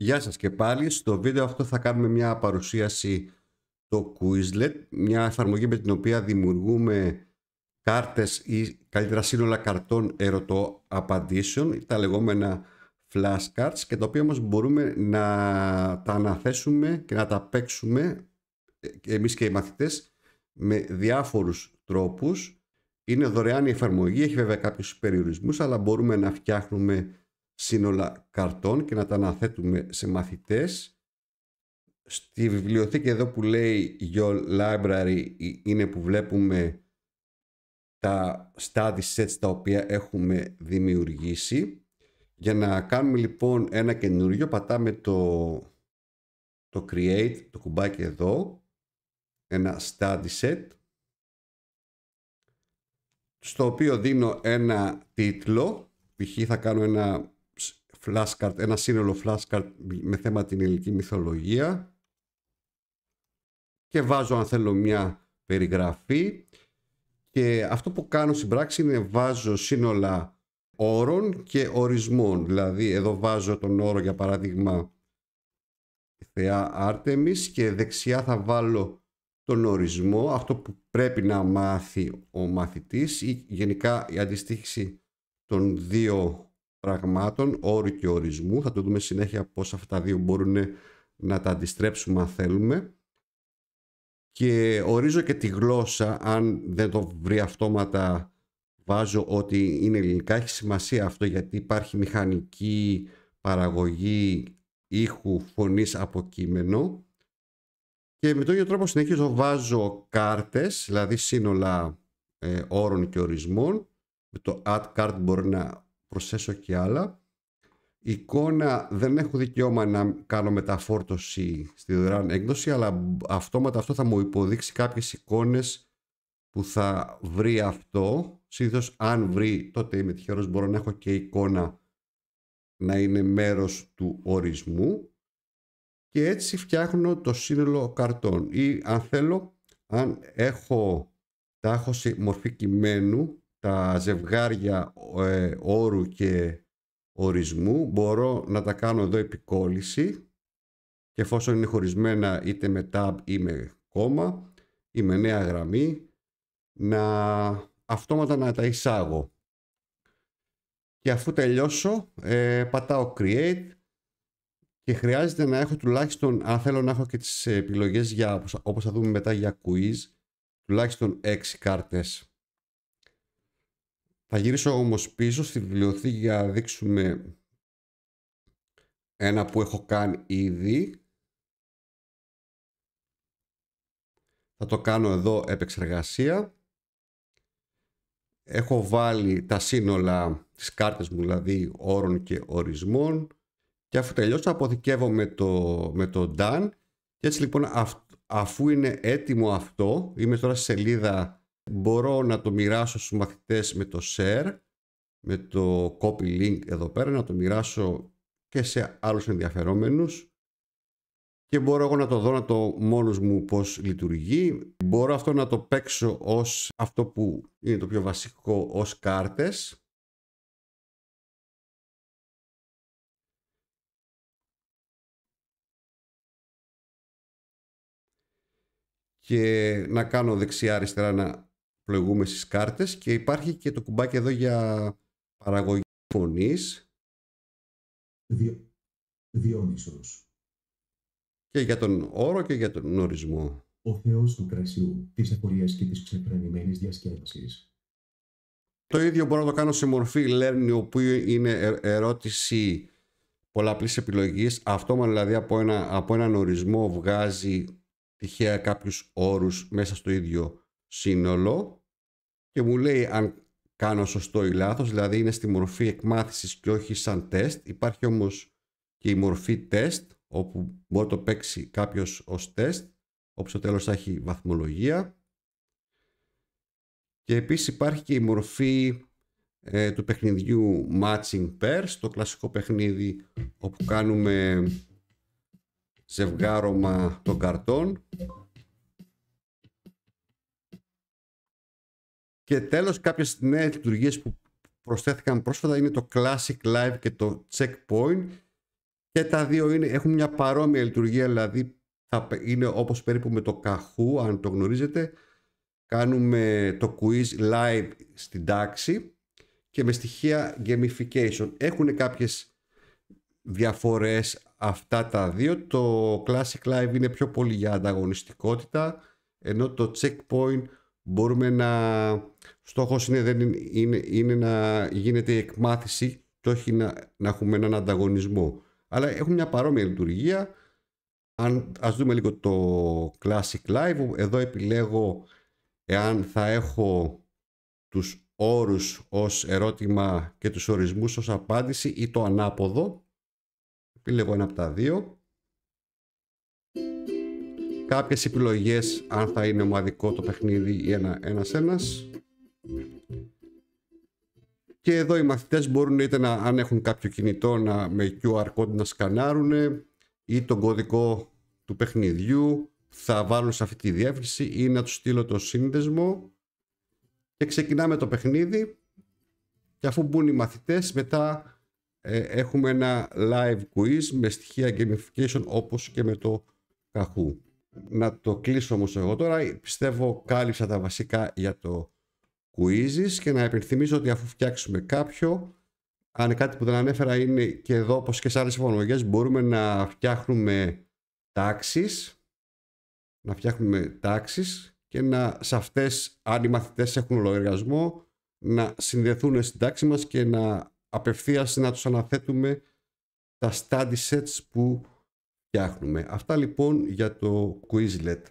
Γεια σας και πάλι. Στο βίντεο αυτό θα κάνουμε μια παρουσίαση το Quizlet, μια εφαρμογή με την οποία δημιουργούμε κάρτες ή καλύτερα σύνολα καρτών ερωτοαπαντήσεων, τα λεγόμενα flashcards και τα οποία όμως μπορούμε να τα αναθέσουμε και να τα παίξουμε ε, εμείς και οι μαθητές με διάφορους τρόπους. Είναι δωρεάν η εφαρμογή, έχει βέβαια κάποιους περιορισμούς, αλλά μπορούμε να φτιάχνουμε σύνολα καρτών και να τα αναθέτουμε σε μαθητές. Στη βιβλιοθήκη εδώ που λέει Your Library είναι που βλέπουμε τα study sets τα οποία έχουμε δημιουργήσει. Για να κάνουμε λοιπόν ένα καινούριο πατάμε το, το create, το κουμπάκι εδώ, ένα study set στο οποίο δίνω ένα τίτλο, π.χ. θα κάνω ένα flashcard, ένα σύνολο flashcard με θέμα την ελληνική μυθολογία και βάζω αν θέλω μια περιγραφή και αυτό που κάνω στην πράξη είναι βάζω σύνολα όρων και ορισμών. Δηλαδή εδώ βάζω τον όρο για παράδειγμα θεά Άρτεμις και δεξιά θα βάλω τον ορισμό, αυτό που πρέπει να μάθει ο μαθητής ή γενικά η αντιστοίχηση των δύο πραγμάτων, όρου και ορισμού. Θα το δούμε συνέχεια πώς αυτά τα δύο μπορούν να τα αντιστρέψουμε αν θέλουμε. Και ορίζω και τη γλώσσα, αν δεν το βρει αυτόματα βάζω ότι είναι ελληνικά. Έχει σημασία αυτό γιατί υπάρχει μηχανική παραγωγή ήχου φωνής από κείμενο. Και με τον ίδιο τρόπο συνεχίζω βάζω κάρτες, δηλαδή σύνολα ε, όρων και ορισμών. Με το add card μπορεί να προσθέσω και άλλα. Η εικόνα δεν έχω δικαίωμα να κάνω μεταφόρτωση στη δωρεάν έκδοση, αλλά αυτόματα αυτό θα μου υποδείξει κάποιες εικόνες που θα βρει αυτό. Συνήθως αν βρει, τότε είμαι τυχερός, μπορώ να έχω και εικόνα να είναι μέρος του ορισμού και έτσι φτιάχνω το σύνολο καρτών ή αν θέλω αν έχω τα μορφή κειμένου τα ζευγάρια ε, όρου και ορισμού μπορώ να τα κάνω εδώ επικόλληση και εφόσον είναι χωρισμένα είτε με tab ή με κόμμα ή με νέα γραμμή να αυτόματα να τα εισάγω και αφού τελειώσω ε, πατάω create και χρειάζεται να έχω τουλάχιστον αν θέλω να έχω και τις επιλογές για, όπως θα δούμε μετά για quiz τουλάχιστον 6 κάρτες θα γυρίσω όμως πίσω στη βιβλιοθήκη για να δείξουμε ένα που έχω κάνει ήδη. Θα το κάνω εδώ επεξεργασία. Έχω βάλει τα σύνολα της κάρτες μου, δηλαδή όρων και ορισμών. Και αφού τελειώσω αποθηκεύω με το, με το done. Και έτσι λοιπόν αφού είναι έτοιμο αυτό, είμαι τώρα σε σελίδα μπορώ να το μοιράσω στους μαθητές με το share, με το copy link εδώ πέρα, να το μοιράσω και σε άλλους ενδιαφερόμενους και μπορώ εγώ να το δω να το μόνος μου πώς λειτουργεί. Μπορώ αυτό να το παίξω ως αυτό που είναι το πιο βασικό, ως κάρτες. Και να κάνω δεξιά αριστερά να πλοηγούμε στις κάρτες και υπάρχει και το κουμπάκι εδώ για παραγωγή φωνής. Δύο Διόνυσος. Και για τον όρο και για τον ορισμό. Ο Θεός του κρασιού, της απορίας και της ξεπρανημένης διασκέδασης. Το ίδιο μπορώ να το κάνω σε μορφή learning, όπου είναι ε, ερώτηση πολλαπλής επιλογής. Αυτό δηλαδή από, ένα, από έναν ορισμό βγάζει τυχαία κάποιους όρους μέσα στο ίδιο σύνολο και μου λέει αν κάνω σωστό ή λάθος, δηλαδή είναι στη μορφή εκμάθησης και όχι σαν τεστ. Υπάρχει όμως και η μορφή τεστ, όπου μπορεί να το παίξει κάποιος ως τεστ, όπου στο τέλος έχει βαθμολογία. Και επίσης υπάρχει και η μορφή ε, του παιχνιδιού Matching Pairs, το κλασικό παιχνίδι όπου κάνουμε ζευγάρωμα των καρτών Και τέλος κάποιες νέες λειτουργίες που προσθέθηκαν πρόσφατα είναι το Classic Live και το Checkpoint και τα δύο είναι, έχουν μια παρόμοια λειτουργία δηλαδή είναι όπως περίπου με το καχού αν το γνωρίζετε κάνουμε το quiz live στην τάξη και με στοιχεία gamification έχουν κάποιες διαφορές αυτά τα δύο το Classic Live είναι πιο πολύ για ανταγωνιστικότητα ενώ το Checkpoint μπορούμε να... Στόχος είναι, δεν είναι, είναι, να γίνεται η εκμάθηση και όχι να, να έχουμε έναν ανταγωνισμό. Αλλά έχουν μια παρόμοια λειτουργία. Αν, ας δούμε λίγο το Classic Live. Εδώ επιλέγω εάν θα έχω τους όρους ως ερώτημα και τους ορισμούς ως απάντηση ή το ανάποδο. Επιλέγω ένα από τα δύο κάποιες επιλογές αν θα είναι ομαδικό το παιχνίδι ή ένα, ένας ένας και εδώ οι μαθητές μπορούν είτε να, αν έχουν κάποιο κινητό να, με QR code να σκανάρουν ή τον κωδικό του παιχνιδιού θα βάλουν σε αυτή τη διεύθυνση ή να τους στείλω το σύνδεσμο και ξεκινάμε το παιχνίδι και αφού μπουν οι μαθητές μετά ε, έχουμε ένα live quiz με στοιχεία gamification όπως και με το καχού να το κλείσω όμως εγώ τώρα. Πιστεύω κάλυψα τα βασικά για το quizzes και να υπενθυμίσω ότι αφού φτιάξουμε κάποιο, αν κάτι που δεν ανέφερα είναι και εδώ όπως και σε άλλες εφαρμογές μπορούμε να φτιάχνουμε τάξεις, να φτιάχνουμε τάξεις και να σε αυτές αν οι μαθητές έχουν λογαριασμό να συνδεθούν στην τάξη μας και να απευθείας να τους αναθέτουμε τα study sets που φτιάχνουμε. Αυτά λοιπόν για το Quizlet.